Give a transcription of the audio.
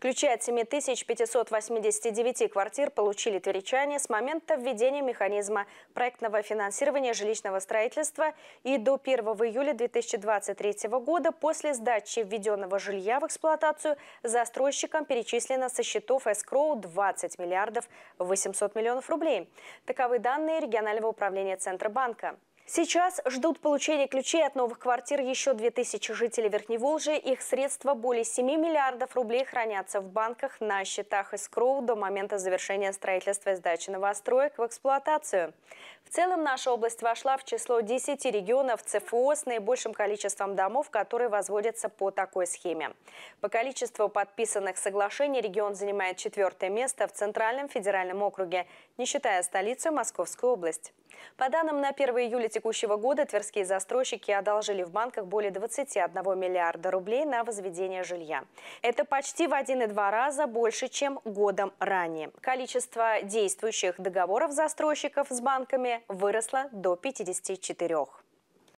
Ключи от 7589 квартир получили тверичане с момента введения механизма проектного финансирования жилищного строительства и до 1 июля 2023 года после сдачи введенного жилья в эксплуатацию застройщикам перечислено со счетов эскроу 20 миллиардов 800 миллионов рублей. Таковы данные регионального управления Центробанка. Сейчас ждут получения ключей от новых квартир еще 2000 жителей Верхневолжья. Их средства более 7 миллиардов рублей хранятся в банках на счетах «Искроу» до момента завершения строительства и сдачи новостроек в эксплуатацию. В целом наша область вошла в число 10 регионов ЦФО с наибольшим количеством домов, которые возводятся по такой схеме. По количеству подписанных соглашений регион занимает четвертое место в Центральном федеральном округе, не считая столицу Московскую область. По данным на 1 июля текущего года, тверские застройщики одолжили в банках более 21 миллиарда рублей на возведение жилья. Это почти в 1,2 раза больше, чем годом ранее. Количество действующих договоров застройщиков с банками выросло до 54.